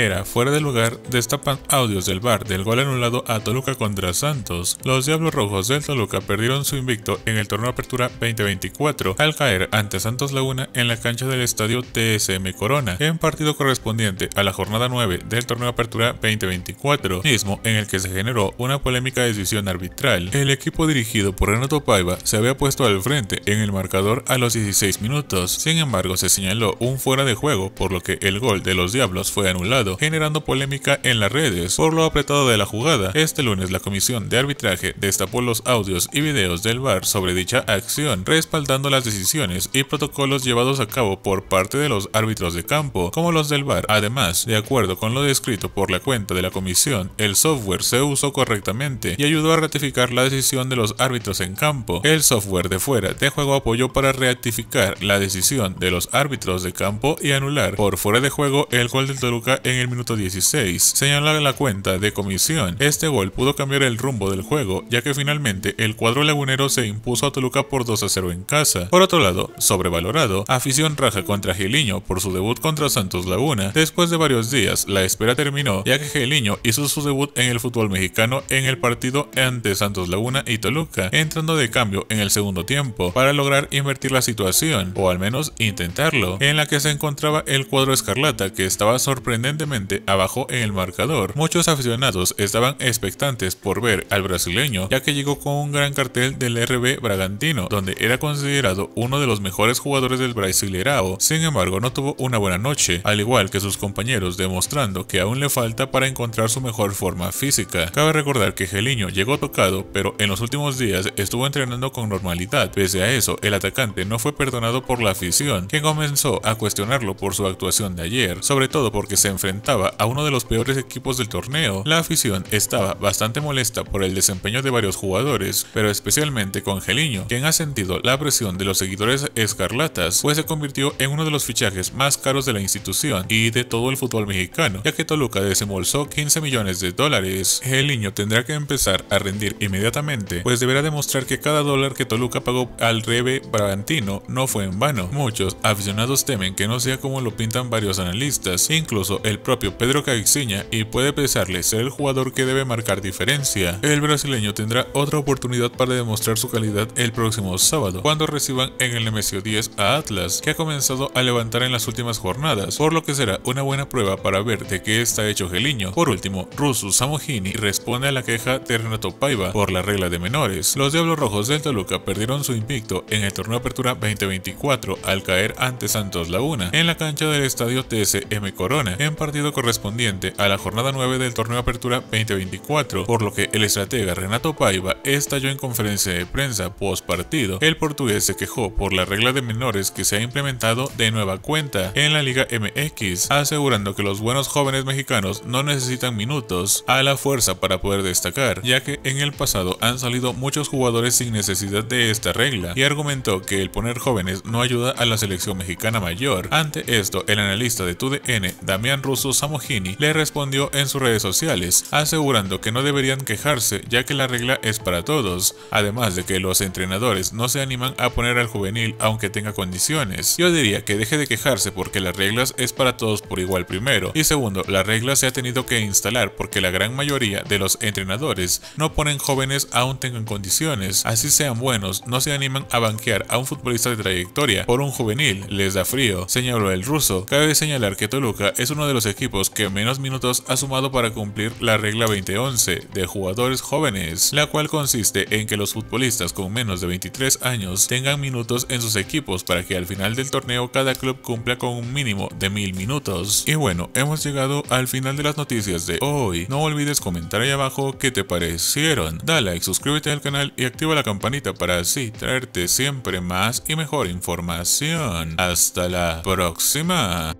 era fuera de lugar, destapan audios del bar del gol anulado a Toluca contra Santos. Los Diablos Rojos del Toluca perdieron su invicto en el torneo Apertura 2024 al caer ante Santos Laguna en la cancha del estadio TSM Corona, en partido correspondiente a la jornada 9 del torneo Apertura 2024, mismo en el que se generó una polémica decisión arbitral. El equipo dirigido por Renato Paiva se había puesto al frente en el marcador a los 16 minutos, sin embargo se señaló un fuera de juego por lo que el gol de los Diablos fue anulado generando polémica en las redes por lo apretado de la jugada. Este lunes la comisión de arbitraje destapó los audios y videos del VAR sobre dicha acción, respaldando las decisiones y protocolos llevados a cabo por parte de los árbitros de campo, como los del VAR. Además, de acuerdo con lo descrito por la cuenta de la comisión, el software se usó correctamente y ayudó a ratificar la decisión de los árbitros en campo. El software de fuera de juego apoyó para rectificar la decisión de los árbitros de campo y anular por fuera de juego el gol del Toluca en el minuto 16, señala la cuenta de comisión. Este gol pudo cambiar el rumbo del juego, ya que finalmente el cuadro lagunero se impuso a Toluca por 2 a 0 en casa. Por otro lado, sobrevalorado, afición raja contra Geliño por su debut contra Santos Laguna. Después de varios días, la espera terminó, ya que Geliño hizo su debut en el fútbol mexicano en el partido ante Santos Laguna y Toluca, entrando de cambio en el segundo tiempo para lograr invertir la situación, o al menos intentarlo, en la que se encontraba el cuadro escarlata que estaba sorprendente sorprendentemente abajo en el marcador. Muchos aficionados estaban expectantes por ver al brasileño, ya que llegó con un gran cartel del RB Bragantino, donde era considerado uno de los mejores jugadores del Brasilerao. Sin embargo, no tuvo una buena noche, al igual que sus compañeros, demostrando que aún le falta para encontrar su mejor forma física. Cabe recordar que Geliño llegó tocado, pero en los últimos días estuvo entrenando con normalidad. Pese a eso, el atacante no fue perdonado por la afición, que comenzó a cuestionarlo por su actuación de ayer, sobre todo porque se enfrentó enfrentaba a uno de los peores equipos del torneo, la afición estaba bastante molesta por el desempeño de varios jugadores, pero especialmente con Geliño, quien ha sentido la presión de los seguidores escarlatas, pues se convirtió en uno de los fichajes más caros de la institución y de todo el fútbol mexicano, ya que Toluca desembolsó 15 millones de dólares. Geliño tendrá que empezar a rendir inmediatamente, pues deberá demostrar que cada dólar que Toluca pagó al Rebe Bragantino no fue en vano. Muchos aficionados temen que no sea como lo pintan varios analistas, incluso el el propio Pedro Caixinha y puede pesarle ser el jugador que debe marcar diferencia. El brasileño tendrá otra oportunidad para demostrar su calidad el próximo sábado, cuando reciban en el MSO 10 a Atlas, que ha comenzado a levantar en las últimas jornadas, por lo que será una buena prueba para ver de qué está hecho Geliño. Por último, Russo Samogini responde a la queja de Renato Paiva por la regla de menores. Los Diablos Rojos del Toluca perdieron su invicto en el torneo Apertura 2024 al caer ante Santos Laguna en la cancha del estadio TSM Corona en partido correspondiente a la jornada 9 del torneo Apertura 2024, por lo que el estratega Renato Paiva estalló en conferencia de prensa post partido. El portugués se quejó por la regla de menores que se ha implementado de nueva cuenta en la Liga MX, asegurando que los buenos jóvenes mexicanos no necesitan minutos a la fuerza para poder destacar, ya que en el pasado han salido muchos jugadores sin necesidad de esta regla, y argumentó que el poner jóvenes no ayuda a la selección mexicana mayor. Ante esto, el analista de TUDN, Damián rubio ruso Samogini le respondió en sus redes sociales, asegurando que no deberían quejarse ya que la regla es para todos, además de que los entrenadores no se animan a poner al juvenil aunque tenga condiciones. Yo diría que deje de quejarse porque las reglas es para todos por igual primero, y segundo, la regla se ha tenido que instalar porque la gran mayoría de los entrenadores no ponen jóvenes aún tengan condiciones, así sean buenos, no se animan a banquear a un futbolista de trayectoria por un juvenil, les da frío, señaló el ruso. Cabe señalar que Toluca es uno de los equipos que menos minutos ha sumado para cumplir la regla 2011 de jugadores jóvenes, la cual consiste en que los futbolistas con menos de 23 años tengan minutos en sus equipos para que al final del torneo cada club cumpla con un mínimo de mil minutos. Y bueno, hemos llegado al final de las noticias de hoy. No olvides comentar ahí abajo qué te parecieron. dale like, suscríbete al canal y activa la campanita para así traerte siempre más y mejor información. Hasta la próxima.